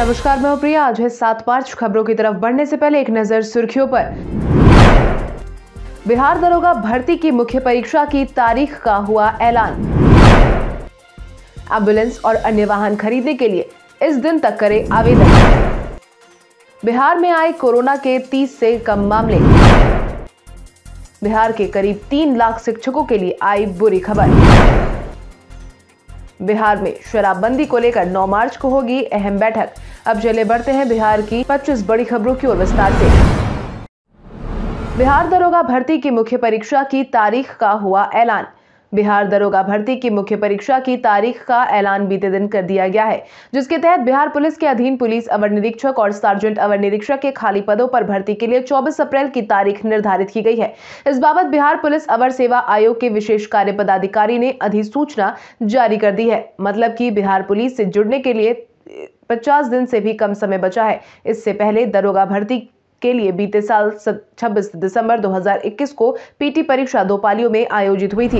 नमस्कार मैं प्रिया आज है सात मार्च खबरों की तरफ बढ़ने से पहले एक नजर सुर्खियों पर बिहार दरोगा भर्ती की मुख्य परीक्षा की तारीख का हुआ ऐलान एम्बुलेंस और अन्य वाहन खरीदने के लिए इस दिन तक करें आवेदन बिहार में आए कोरोना के 30 से कम मामले बिहार के करीब तीन लाख शिक्षकों के लिए आई बुरी खबर बिहार में शराबबंदी को लेकर 9 मार्च को होगी अहम बैठक अब चले बढ़ते हैं बिहार की 25 बड़ी खबरों की ओर विस्तार से बिहार दरोगा भर्ती की मुख्य परीक्षा की तारीख का हुआ ऐलान बिहार दरोगा भर्ती की मुख्य परीक्षा की तारीख का ऐलान बीते दिन कर दिया गया है जिसके तहत बिहार पुलिस के अधीन पुलिस अवर निरीक्षक और सार्जेंट अवर निरीक्षक के खाली पदों पर भर्ती के लिए 24 अप्रैल की तारीख निर्धारित की गई है इस बाबत बिहार पुलिस अवर सेवा आयोग के विशेष कार्य पदाधिकारी ने अधिसूचना जारी कर दी है मतलब की बिहार पुलिस से जुड़ने के लिए पचास दिन से भी कम समय बचा है इससे पहले दरोगा भर्ती के लिए बीते साल 26 दिसंबर 2021 को पीटी परीक्षा दोपालियों में आयोजित हुई थी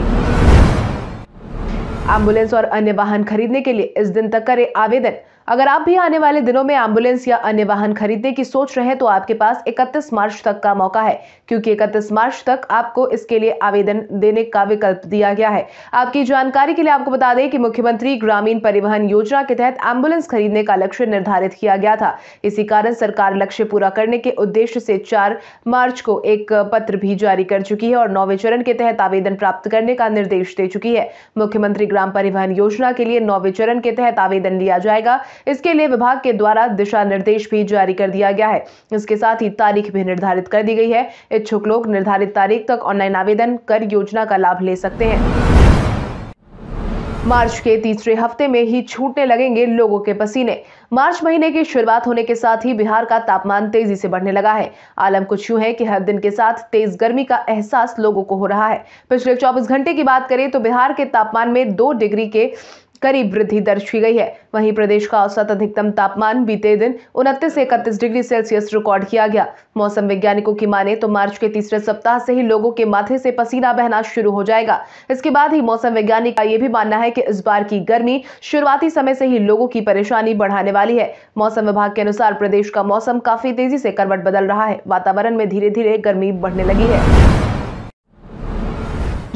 एम्बुलेंस और अन्य वाहन खरीदने के लिए इस दिन तक करें आवेदन अगर आप भी आने वाले दिनों में एम्बुलेंस या अन्य वाहन खरीदने की सोच रहे हैं तो आपके पास 31 मार्च तक का मौका है क्योंकि 31 मार्च तक आपको इसके लिए आवेदन देने का विकल्प दिया गया है आपकी जानकारी के लिए आपको बता दें कि मुख्यमंत्री ग्रामीण परिवहन योजना के तहत एम्बुलेंस खरीदने का लक्ष्य निर्धारित किया गया था इसी कारण सरकार लक्ष्य पूरा करने के उद्देश्य से चार मार्च को एक पत्र भी जारी कर चुकी है और नौवे चरण के तहत आवेदन प्राप्त करने का निर्देश दे चुकी है मुख्यमंत्री ग्राम परिवहन योजना के लिए नौवे चरण के तहत आवेदन लिया जाएगा इसके लिए विभाग के द्वारा दिशा निर्देश भी जारी कर दिया गया है इसके साथ ही तारीख भी निर्धारित कर दी गई है इच्छुक लोग निर्धारित तारीख तक ऑनलाइन आवेदन कर योजना का लाभ ले सकते हैं मार्च के तीसरे हफ्ते में ही छूटने लगेंगे लोगों के पसीने मार्च महीने की शुरुआत होने के साथ ही बिहार का तापमान तेजी से बढ़ने लगा है आलम कुछ यूं है कि हर दिन के साथ तेज गर्मी का एहसास लोगों को हो रहा है पिछले 24 घंटे की बात करें तो बिहार के तापमान में दो डिग्री के करीब वृद्धि दर्ज की गई है वहीं प्रदेश का औसत अधिकतम तापमान बीते दिन उनतीस से इकतीस डिग्री सेल्सियस रिकॉर्ड किया गया मौसम वैज्ञानिकों की माने तो मार्च के तीसरे सप्ताह से ही लोगों के माथे से पसीना बहना शुरू हो जाएगा इसके बाद ही मौसम वैज्ञानिक का ये भी मानना है कि इस बार की गर्मी शुरुआती समय से ही लोगों की परेशानी बढ़ाने वाली है मौसम विभाग के अनुसार प्रदेश का मौसम काफी तेजी से करवट बदल रहा है वातावरण में धीरे धीरे गर्मी बढ़ने लगी है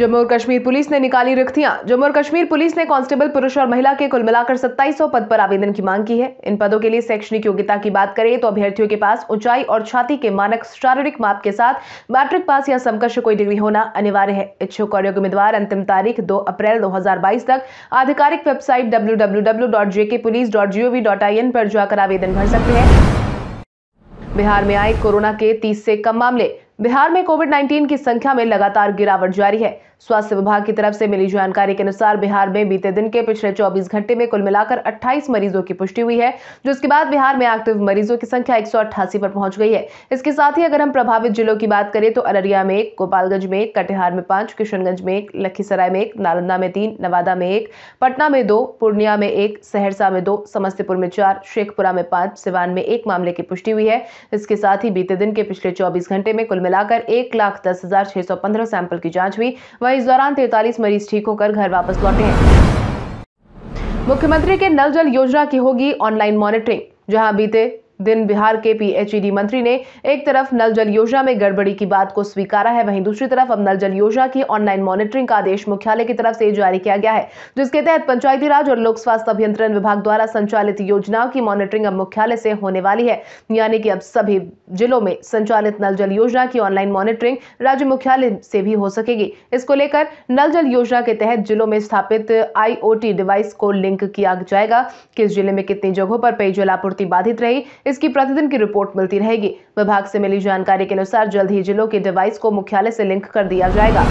जम्मू और कश्मीर पुलिस ने निकाली रिक्तियां जम्मू और कश्मीर पुलिस ने कांस्टेबल पुरुष और महिला के कुल मिलाकर 2700 पद पर आवेदन की मांग की है इन पदों के लिए शैक्षणिक योग्यता की बात करें तो अभ्यर्थियों के पास ऊंचाई और छाती के मानक शारीरिक माप के साथ मैट्रिक पास या समकक्ष कोई डिग्री होना अनिवार्य है इच्छुक और योग्य उम्मीदवार अंतिम तारीख दो अप्रैल दो तक आधिकारिक वेबसाइट डब्ल्यू पर जाकर आवेदन भर सकते हैं बिहार में आए कोरोना के 30 से कम मामले बिहार में कोविड 19 की संख्या में लगातार गिरावट जारी है स्वास्थ्य विभाग की तरफ से मिली जानकारी के अनुसार बिहार में बीते दिन के पिछले चौबीस घंटे में कुल मिलाकर अट्ठाईस मरीजों की पुष्टि हुई है जिसके बाद बिहार में एक्टिव मरीजों की संख्या एक पर पहुंच गई है इसके साथ ही अगर हम प्रभावित जिलों की बात करें तो अररिया में एक गोपालगंज में एक कटिहार में पांच किशनगंज में एक लखीसराय में एक नालंदा में तीन नवादा में एक पटना में दो पूर्णिया में एक सहरसा में दो समस्तीपुर में चार शेखपुरा में पांच सिवान में एक मामले की पुष्टि हुई है इसके साथ ही बीते दिन के पिछले चौबीस घंटे में कुल मिलाकर एक लाख दस हजार छह सौ पंद्रह सैंपल की जांच हुई वहीं इस दौरान तैतालीस मरीज ठीक होकर घर वापस लौटे हैं मुख्यमंत्री के नल जल योजना की होगी ऑनलाइन मॉनिटरिंग जहां बीते दिन बिहार के पीएचईडी मंत्री ने एक तरफ नल जल योजना में गड़बड़ी की बात को स्वीकारा है वहीं दूसरी तरफ अब नल जल योजना की ऑनलाइन मॉनिटरिंग का आदेश मुख्यालय की तरफ से जारी किया गया है जिसके तहत पंचायती राज और लोक स्वास्थ्य अभियंत्रण विभाग द्वारा संचालित योजनाओं की मॉनिटरिंग अब मुख्यालय से होने वाली है यानी कि अब सभी जिलों में संचालित नल जल योजना की ऑनलाइन मॉनिटरिंग राज्य मुख्यालय से भी हो सकेगी इसको लेकर नल जल योजना के तहत जिलों में स्थापित आईओटी डिवाइस को लिंक किया जाएगा किस जिले में कितनी जगहों पर पेयजल आपूर्ति बाधित रही इसकी प्रतिदिन की रिपोर्ट मिलती रहेगी विभाग से मिली जानकारी के अनुसार जल्द ही जिलों के डिवाइस को मुख्यालय से लिंक कर दिया जाएगा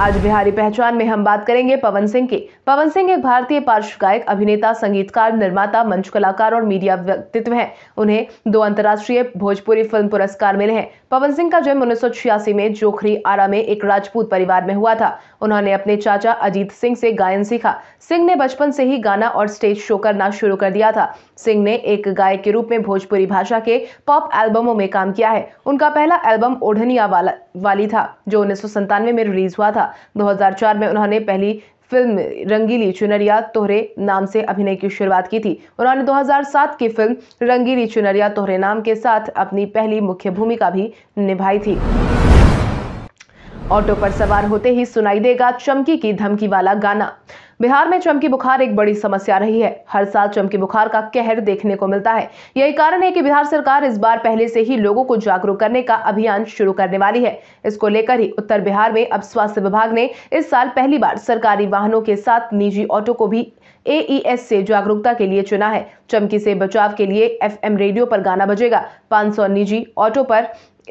आज बिहारी पहचान में हम बात करेंगे पवन सिंह की पवन सिंह एक भारतीय पार्श्व गायक अभिनेता संगीतकार निर्माता मंच कलाकार और मीडिया व्यक्तित्व हैं उन्हें दो अंतर्राष्ट्रीय भोजपुरी फिल्म पुरस्कार मिले हैं पवन सिंह का जन्म उन्नीस में जोखरी आरा में एक राजपूत परिवार में हुआ था उन्होंने अपने चाचा अजीत सिंह से गायन सीखा सिंह ने बचपन से ही गाना और स्टेज शो करना शुरू कर दिया था सिंह ने एक गायक के रूप में भोजपुरी भाषा के पॉप एल्बमों में काम किया है उनका पहला एल्बम ओढ़निया वाला वाली था जो उन्नीस में रिलीज हुआ था 2004 में उन्होंने पहली फिल्म रंगीली चुनरिया तोहरे नाम से अभिनय की शुरुआत की थी उन्होंने 2007 की फिल्म रंगीली चुनरिया तोहरे नाम के साथ अपनी पहली मुख्य भूमिका भी निभाई थी ऑटो पर सवार होते ही सुनाई देगा चमकी की धमकी वाला गाना बिहार में चमकी बुखार एक बड़ी समस्या रही है हर साल चमकी बुखार का कहर देखने को मिलता है यही कारण है कि बिहार सरकार इस बार पहले से ही लोगों को जागरूक करने का अभियान शुरू करने वाली है इसको लेकर ही उत्तर बिहार में अब स्वास्थ्य विभाग ने इस साल पहली बार सरकारी वाहनों के साथ निजी ऑटो को भी एईएस e से जागरूकता के लिए चुना है चमकी से बचाव के लिए एफ रेडियो पर गाना बजेगा 500 निजी ऑटो पर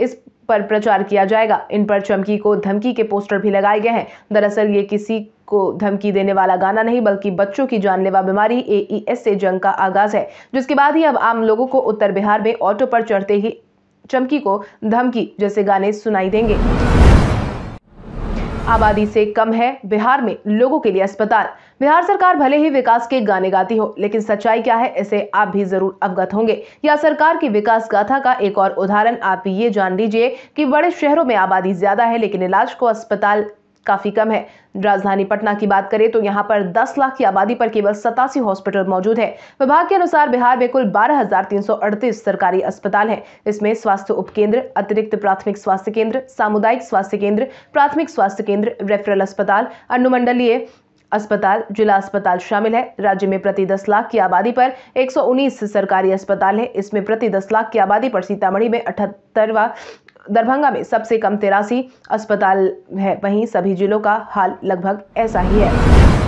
इस पर प्रचार किया जाएगा इन पर चमकी को धमकी के पोस्टर भी लगाए गए हैं दरअसल ये किसी को धमकी देने वाला गाना नहीं बल्कि बच्चों की जानलेवा बीमारी एईएस e से जंग का आगाज है जिसके बाद ही अब आम लोगों को उत्तर बिहार में ऑटो पर चढ़ते ही चमकी को धमकी जैसे गाने सुनाई देंगे आबादी से कम है बिहार में लोगों के लिए अस्पताल बिहार सरकार भले ही विकास के गाने गाती हो लेकिन सच्चाई क्या है इसे आप भी जरूर अवगत होंगे या सरकार की विकास गाथा का एक और उदाहरण आप ये जान लीजिए कि बड़े शहरों में आबादी ज्यादा है लेकिन इलाज को अस्पताल काफ़ी कम है राजधानी पटना की बात करें तो यहाँ पर 10 लाख की आबादी पर केवल सतासी हॉस्पिटल मौजूद है विभाग के अनुसार बिहार में कुल बारह सरकारी अस्पताल हैं इसमें स्वास्थ्य उपकेंद्र अतिरिक्त प्राथमिक स्वास्थ्य केंद्र सामुदायिक स्वास्थ्य केंद्र प्राथमिक स्वास्थ्य केंद्र रेफरल अस्पताल अनुमंडलीय अस्पताल जिला अस्पताल शामिल है राज्य में प्रति दस लाख की आबादी पर 119 सरकारी अस्पताल है इसमें प्रति दस लाख की आबादी पर सीतामढ़ी में अठहत्तरवा दरभंगा में सबसे कम तिरासी अस्पताल है वहीं सभी जिलों का हाल लगभग ऐसा ही है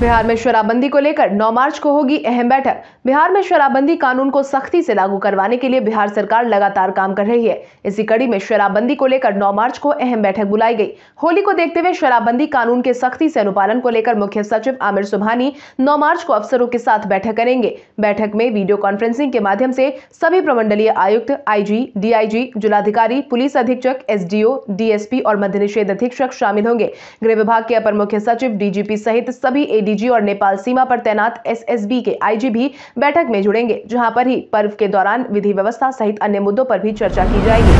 बिहार में शराबबंदी को लेकर 9 मार्च को होगी अहम बैठक बिहार में शराबबंदी कानून को सख्ती से लागू करवाने के लिए बिहार सरकार लगातार काम कर रही है इसी कड़ी में शराबबंदी को लेकर 9 मार्च को अहम बैठक बुलाई गई होली को देखते हुए शराबबंदी कानून के सख्ती से अनुपालन को लेकर मुख्य सचिव आमिर सुबहानी नौ मार्च को अफसरों के साथ बैठक करेंगे बैठक में वीडियो कॉन्फ्रेंसिंग के माध्यम से सभी प्रमंडलीय आयुक्त आईजी डीआईजी जिलाधिकारी पुलिस अधीक्षक एसडीओ डीएसपी और मध्य निषेध अधीक्षक शामिल होंगे गृह विभाग के अपर मुख्य सचिव डीजीपी सहित सभी एडी डीजी और नेपाल सीमा पर तैनात एसएसबी के आईजी भी बैठक में जुड़ेंगे जहां पर ही पर्व के दौरान विधि व्यवस्था सहित अन्य मुद्दों पर भी चर्चा की जाएगी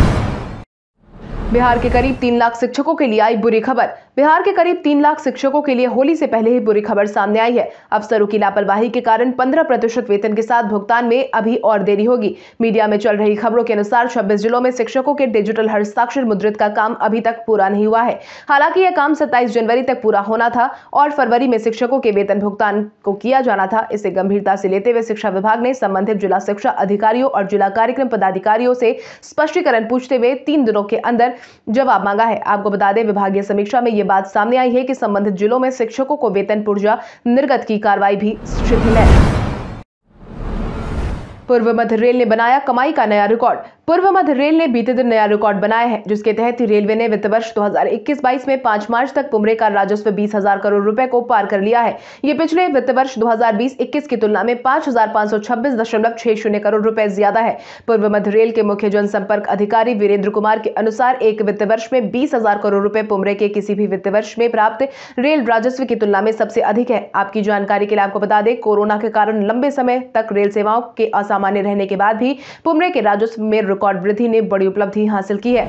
बिहार के करीब तीन लाख शिक्षकों के लिए आई बुरी खबर बिहार के करीब तीन लाख शिक्षकों के लिए होली से पहले ही बुरी खबर सामने आई है अफसरों की लापरवाही के कारण पंद्रह प्रतिशत वेतन के साथ भुगतान में अभी और देरी होगी मीडिया में चल रही खबरों के अनुसार छब्बीस जिलों में शिक्षकों के डिजिटल हस्ताक्षर मुद्रित का काम अभी तक पूरा नहीं हुआ है हालांकि यह काम सत्ताईस जनवरी तक पूरा होना था और फरवरी में शिक्षकों के वेतन भुगतान को किया जाना था इसे गंभीरता से लेते हुए शिक्षा विभाग ने संबंधित जिला शिक्षा अधिकारियों और जिला कार्यक्रम पदाधिकारियों से स्पष्टीकरण पूछते हुए तीन दिनों के अंदर जवाब मांगा है आपको बता दें विभागीय समीक्षा में यह बात सामने आई है कि संबंधित जिलों में शिक्षकों को वेतन पुर्जा निर्गत की कार्रवाई भी शिथिल है पूर्व मध्य रेल ने बनाया कमाई का नया रिकॉर्ड पूर्व मध्य रेल ने बीते दिन नया रिकॉर्ड बनाया है जिसके तहत रेलवे ने वित्त वर्ष 2021-22 में 5 मार्च तक पुमरे का राजस्व बीस हजार करोड़ रुपए को पार कर लिया है ये पिछले वित्त वर्ष 2020-21 की तुलना में हजार करोड़ रुपए ज्यादा है पूर्व मध्य रेल के मुख्य जनसंपर्क अधिकारी वीरेंद्र कुमार के अनुसार एक वित्त वर्ष में बीस करोड़ रुपए पुमरे के किसी भी वित्त वर्ष में प्राप्त रेल राजस्व की तुलना में सबसे अधिक है आपकी जानकारी के लिए आपको बता दें कोरोना के कारण लंबे समय तक रेल सेवाओं के असामान्य रहने के बाद भी पुमरे के राजस्व में रिकॉर्ड वृद्धि ने बड़ी उपलब्धि हासिल की है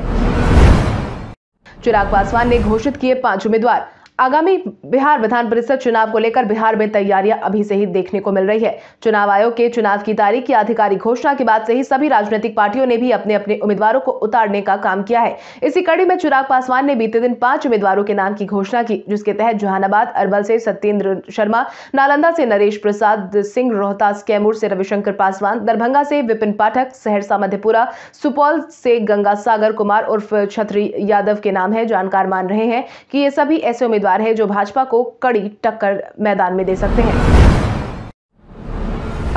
चिराग पासवान ने घोषित किए पांच उम्मीदवार आगामी बिहार विधान परिषद चुनाव को लेकर बिहार में तैयारियां अभी से ही देखने को मिल रही है चुनाव आयोग के चुनाव की तारीख की आधिकारिक घोषणा के बाद से ही सभी राजनीतिक पार्टियों ने भी अपने अपने उम्मीदवारों को उतारने का काम किया है इसी कड़ी में चिराग पासवान ने बीते दिन पांच उम्मीदवारों के नाम की घोषणा की जिसके तहत जहानाबाद अरवल से सत्येंद्र शर्मा नालंदा से नरेश प्रसाद सिंह रोहतास कैमूर से रविशंकर पासवान दरभंगा से विपिन पाठक सहरसा मधेपुरा सुपौल से गंगा सागर कुमार उर्फ छत्री यादव के नाम है जानकार मान रहे हैं कि ये सभी ऐसे उम्मीदवार उम्मीदवार है जो भाजपा को कड़ी टक्कर मैदान में दे सकते हैं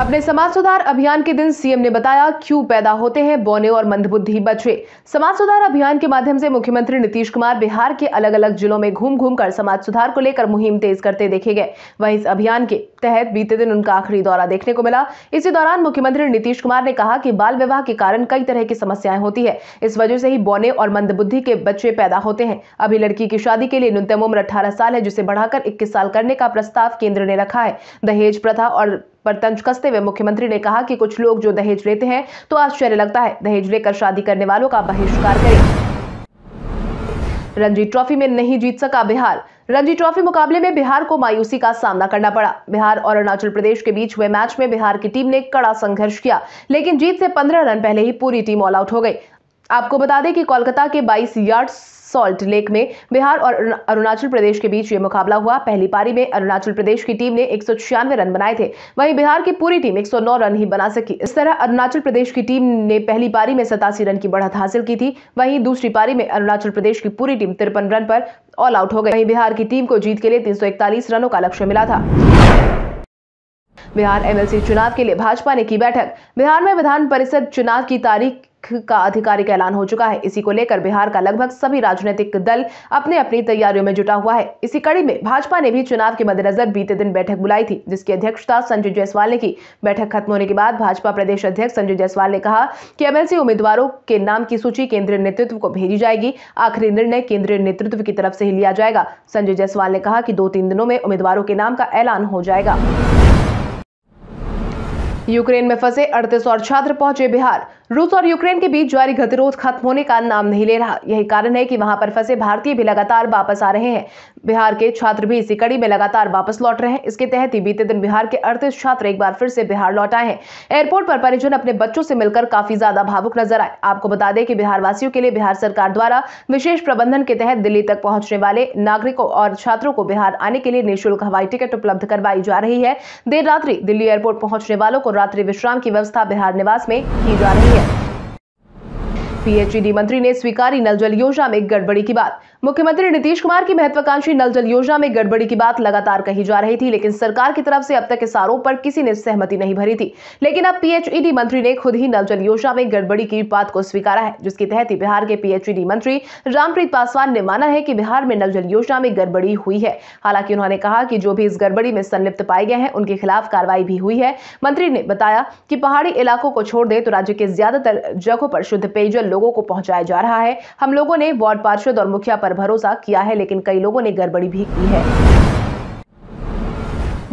अपने समाज सुधार अभियान के दिन सीएम ने बताया क्यों पैदा होते हैं बोने और मंदबुद्धि बच्चे समाज सुधार अभियान के माध्यम से मुख्यमंत्री नीतीश कुमार बिहार के अलग अलग जिलों में घूम घूम कर समाज सुधार को लेकर मुहिम तेज करते देखे गए वहीं इस अभियान के तहत बीते दिन उनका आखिरी दौरा देखने को मिला इसी दौरान मुख्यमंत्री नीतीश कुमार ने कहा कि बाल विवाह के कारण कई तरह की समस्याएं होती है इस वजह से ही बौने और मंदबुद्धि के बच्चे पैदा होते हैं अभी लड़की की शादी के लिए न्यूनतम उम्र अठारह साल है जिसे बढ़ाकर इक्कीस साल करने का प्रस्ताव केंद्र ने रखा है दहेज प्रथा और पर तंज कसते हुए मुख्यमंत्री ने कहा कि कुछ लोग जो दहेज लेते हैं तो आश्चर्य लगता है दहेज लेकर शादी करने वालों का बहिष्कार करें रणजी ट्रॉफी में नहीं जीत सका बिहार रणजी ट्रॉफी मुकाबले में बिहार को मायूसी का सामना करना पड़ा बिहार और अरुणाचल प्रदेश के बीच हुए मैच में बिहार की टीम ने कड़ा संघर्ष किया लेकिन जीत से 15 रन पहले ही पूरी टीम ऑल आउट हो गई आपको बता दें कि कोलकाता के 22 यार्ड्स सॉल्ट लेक में बिहार और अरुणाचल प्रदेश के बीच ये मुकाबला हुआ पहली पारी में अरुणाचल प्रदेश की टीम ने एक रन बनाए थे वहीं बिहार की पूरी टीम 109 रन ही बना सकी इस तरह अरुणाचल प्रदेश की टीम ने पहली पारी में सतासी रन की बढ़त हासिल की थी वहीं दूसरी पारी में अरुणाचल प्रदेश की पूरी टीम तिरपन रन पर ऑल आउट हो गई वहीं बिहार की टीम को जीत के लिए तीन रनों का लक्ष्य मिला था बिहार एमएलसी चुनाव के लिए भाजपा ने की बैठक बिहार में विधान परिषद चुनाव की तारीख का आधिकारिक ऐलान हो चुका है इसी को लेकर बिहार का लगभग सभी राजनीतिक दल अपने अपनी तैयारियों में जुटा हुआ है इसी कड़ी में भाजपा ने भी चुनाव के मद्देनजर बीते दिन बैठक बुलाई थी जिसकी अध्यक्षता संजय जायसवाल ने की बैठक खत्म होने के बाद भाजपा प्रदेश अध्यक्ष संजय जायसवाल ने कहा कि एमएलसी उम्मीदवारों के नाम की सूची केंद्रीय नेतृत्व को भेजी जाएगी आखिरी निर्णय केंद्रीय नेतृत्व की तरफ से ही लिया जाएगा संजय जायसवाल ने कहा कि दो तीन दिनों में उम्मीदवारों के नाम का ऐलान हो जाएगा यूक्रेन में फंसे अड़तीस और छात्र पहुंचे बिहार रूस और यूक्रेन के बीच जारी गतिरोध खत्म होने का नाम नहीं ले रहा यही कारण है कि वहां पर फंसे भारतीय भी लगातार वापस आ रहे हैं बिहार के छात्र भी इसी कड़ी में लगातार वापस लौट रहे हैं इसके तहत ही बीते दिन बिहार के अड़तीस छात्र एक बार फिर से बिहार लौट आए हैं एयरपोर्ट पर परिजन अपने बच्चों से मिलकर काफी ज्यादा भावुक नजर आए आपको बता दें कि बिहार वासियों के लिए बिहार सरकार द्वारा विशेष प्रबंधन के तहत दिल्ली तक पहुंचने वाले नागरिकों और छात्रों को बिहार आने के लिए निःशुल्क हवाई टिकट उपलब्ध करवाई जा रही है देर रात्रि दिल्ली एयरपोर्ट पहुंचने वालों को रात्रि विश्राम की व्यवस्था बिहार निवास में की जा रही है पीएचईडी मंत्री ने स्वीकारी नल जल योजना में गड़बड़ी की बात मुख्यमंत्री नीतीश कुमार की महत्वाकांक्षी नल जल योजना में गड़बड़ी की बात लगातार कही जा रही थी लेकिन सरकार की तरफ से अब तक इस आरोप पर किसी ने सहमति नहीं भरी थी लेकिन अब पीएचईडी मंत्री ने खुद ही नल जल योजना में गड़बड़ी की बात को स्वीकारा है जिसके तहत ही बिहार के पीएचईडी मंत्री रामप्रीत पासवान ने माना है की बिहार में नल जल योजना में गड़बड़ी हुई है हालांकि उन्होंने कहा की जो भी इस गड़बड़ी में संलिप्त पाए गए हैं उनके खिलाफ कार्रवाई भी हुई है मंत्री ने बताया की पहाड़ी इलाकों को छोड़ दे तो राज्य के ज्यादातर जगहों पर शुद्ध पेयजल लोगों को पहुंचाया जा रहा है हम लोगों ने वार्ड पार्षद और मुखिया पर पर भरोसा किया है लेकिन कई लोगों ने गड़बड़ी भी की है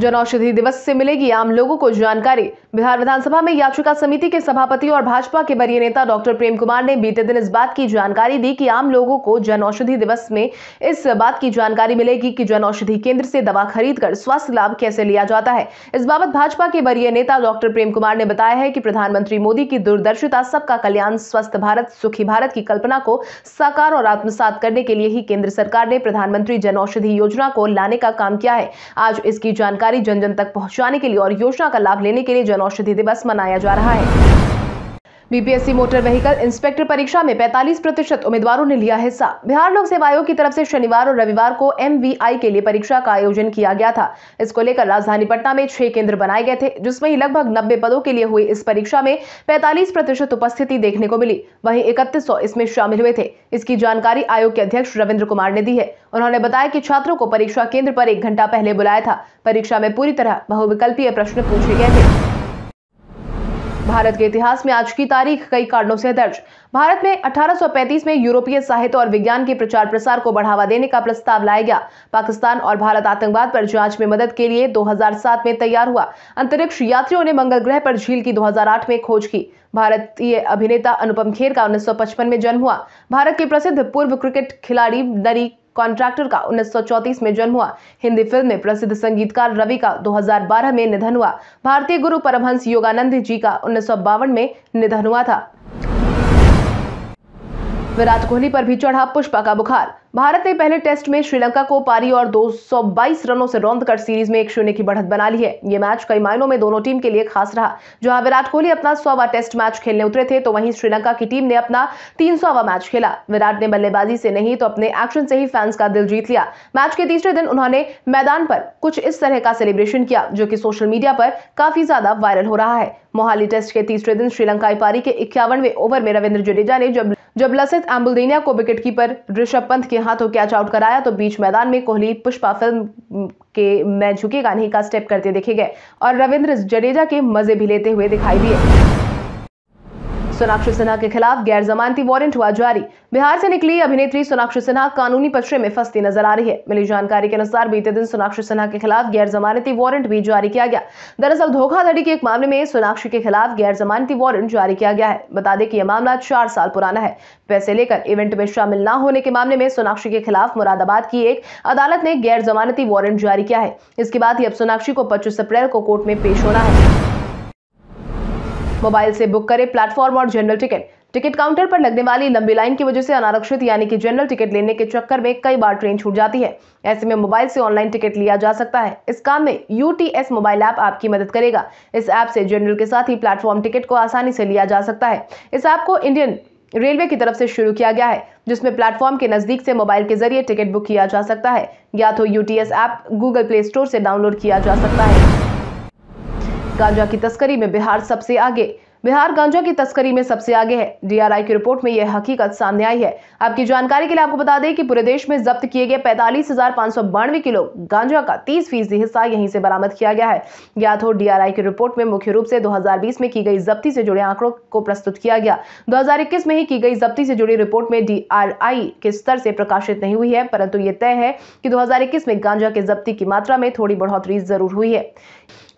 जन औषधि दिवस से मिलेगी आम लोगों को जानकारी बिहार विधानसभा में याचिका समिति के सभापति और भाजपा के वरीय नेता डॉक्टर प्रेम कुमार ने बीते दिन इस बात की जानकारी दी कि आम लोगों को जन औषधि दिवस में इस बात की जानकारी मिलेगी कि जन औषधि केंद्र से दवा खरीद कर स्वास्थ्य लाभ कैसे लिया जाता है इस बाबत भाजपा के वरीय नेता डॉक्टर प्रेम कुमार ने बताया है कि प्रधानमंत्री मोदी की दूरदर्शिता सबका कल्याण स्वस्थ भारत सुखी भारत की कल्पना को साकार और आत्मसात करने के लिए ही केंद्र सरकार ने प्रधानमंत्री जन औषधि योजना को लाने का काम किया है आज इसकी जानकारी जन जन तक पहुंचाने के लिए और योजना का लाभ लेने के लिए जन औषधि दिवस मनाया जा रहा है बीपीएससी मोटर व्हीकल इंस्पेक्टर परीक्षा में 45 प्रतिशत उम्मीदवारों ने लिया हिस्सा बिहार लोक सेवा आयोग की तरफ से शनिवार और रविवार को एमवीआई के लिए परीक्षा का आयोजन किया गया था इसको लेकर राजधानी पटना में छह केंद्र बनाए गए थे जिसमें लगभग नब्बे पदों के लिए हुई इस परीक्षा में पैंतालीस प्रतिशत उपस्थिति देखने को मिली वही इकतीस इसमें शामिल हुए थे इसकी जानकारी आयोग के अध्यक्ष रविन्द्र कुमार ने दी है उन्होंने बताया की छात्रों को परीक्षा केंद्र पर एक घंटा पहले बुलाया था परीक्षा में पूरी तरह बहुविकल्पीय प्रश्न पूछे गए थे भारत के इतिहास में आज की तारीख कई कारणों से दर्ज भारत में 1835 में यूरोपीय साहित्य और विज्ञान के प्रचार प्रसार को बढ़ावा देने का प्रस्ताव लाया गया पाकिस्तान और भारत आतंकवाद पर जांच में मदद के लिए 2007 में तैयार हुआ अंतरिक्ष यात्रियों ने मंगल ग्रह पर झील की 2008 में खोज की भारतीय अभिनेता अनुपम खेर का 1955 में जन्म हुआ भारत के प्रसिद्ध पूर्व क्रिकेट खिलाड़ी नरी कॉन्ट्रैक्टर का 1934 में जन्म हुआ हिंदी फिल्म में प्रसिद्ध संगीतकार रवि का 2012 में निधन हुआ भारतीय गुरु परमहंस योगानंद जी का उन्नीस में निधन हुआ था विराट कोहली पर भी चढ़ा पुष्पा का बुखार भारत ने पहले टेस्ट में श्रीलंका को पारी और 222 रनों से रौंद कर सीरीज में एक शून्य की बढ़त बना ली है ये मैच कई मायनों में दोनों टीम के लिए खास रहा जहां विराट कोहली अपना सौवा टेस्ट मैच खेलने उतरे थे तो वहीं श्रीलंका की टीम ने अपना तीन सौवा मैच खेला विराट ने बल्लेबाजी से नहीं तो अपने एक्शन से ही फैंस का दिल जीत लिया मैच के तीसरे दिन उन्होंने मैदान पर कुछ इस तरह का सेलिब्रेशन किया जो की सोशल मीडिया पर काफी ज्यादा वायरल हो रहा है मोहाली टेस्ट के तीसरे दिन श्रीलंकाई पारी के इक्यावनवे ओवर में रविंद्र जडेजा ने जब जब लसित एम्बुलदेनिया को विकेटकीपर ऋषभ पंत के हाथों कैच आउट कराया तो बीच मैदान में कोहली पुष्पा फिल्म के मैं झुकेगा नहीं का स्टेप करते देखे गए और रविंद्र जडेजा के मजे भी लेते हुए दिखाई दिए सोनाक्षी सिन्हा के खिलाफ गैर जमानती वारंट हुआ जारी बिहार से निकली अभिनेत्री सोनाक्षी सिन्हा कानूनी पचरे में फंसती नजर आ रही है मिली जानकारी के अनुसार बीते दिन सोनाक्षी सिन्हा के खिलाफ गैर जमानती वारंट भी जारी किया गया दरअसल धोखाधड़ी के एक मामले में सोनाक्षी के खिलाफ गैर जमानती वारंट जारी किया गया है बता दें कि यह मामला चार साल पुराना है पैसे लेकर इवेंट में शामिल न होने के मामले में सोनाक्षी के खिलाफ मुरादाबाद की एक अदालत ने गैर जमानती वारंट जारी किया है इसके बाद ही अब सोनाक्षी को पच्चीस अप्रैल को कोर्ट में पेश होना है मोबाइल से बुक करें प्लेटफॉर्म और जनरल टिकट टिकट काउंटर पर लगने वाली लंबी लाइन की वजह से अनारक्षित यानी कि जनरल टिकट लेने के चक्कर में कई बार ट्रेन छूट जाती है ऐसे में मोबाइल से ऑनलाइन टिकट लिया जा सकता है इस काम में यू मोबाइल ऐप आपकी मदद करेगा इस ऐप से जनरल के साथ ही प्लेटफॉर्म टिकट को आसानी से लिया जा सकता है इस ऐप को इंडियन रेलवे की तरफ से शुरू किया गया है जिसमें प्लेटफॉर्म के नज़दीक से मोबाइल के जरिए टिकट बुक किया जा सकता है या तो UTS app Google play store से डाउनलोड किया जा सकता है गांजा की तस्करी में बिहार सबसे आगे बिहार गांजा की तस्करी में सबसे आगे है डीआरआई की रिपोर्ट में यह हकीकत सामने आई है आपकी जानकारी के लिए आपको बता दें कि पूरे देश में जब्त किए गए पैंतालीस हजार पांच सौ बानवे किलो गांजा का तीस फीसदी हिस्सा यहीं से बरामद किया गया है ज्ञात हो डीआरआई की रिपोर्ट में मुख्य रूप से 2020 में की गई जब्ती से जुड़े आंकड़ों को प्रस्तुत किया गया इक्कीस में ही की गई जब्ती से जुड़ी रिपोर्ट में आई के स्तर से प्रकाशित नहीं हुई है परंतु ये तय है कि इक्कीस में गांजा के जब्ती की मात्रा में थोड़ी बढ़ोतरी जरूर हुई है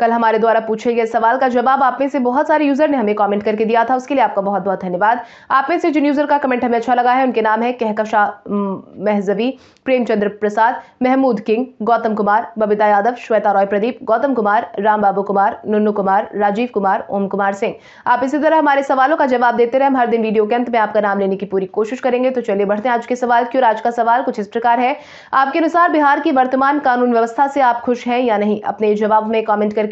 कल हमारे द्वारा पूछे गए सवाल का जवाब आप में से बहुत सारे यूजर ने हमें कमेंट करके दिया था उसके लिए आपका बहुत बहुत धन्यवाद आप में से जिन यूजर का कमेंट हमें अच्छा लगा है उनके नाम है कहकशा महजवी प्रेमचंद्र प्रसाद महमूद किंग गौतम कुमार बबिता यादव श्वेता रॉय प्रदीप गौतम कुमार राम बाबू कुमार नुन्नू कुमार राजीव कुमार ओम कुमार सिंह आप इसी तरह हमारे सवालों का जवाब देते रहे हम हर दिन वीडियो के अंत में आपका नाम लेने की पूरी कोशिश करेंगे तो चलिए बढ़ते हैं आज के सवाल की और आज का सवाल कुछ इस प्रकार है आपके अनुसार बिहार की वर्तमान कानून व्यवस्था से आप खुश हैं या नहीं अपने जवाब में कॉमेंट करके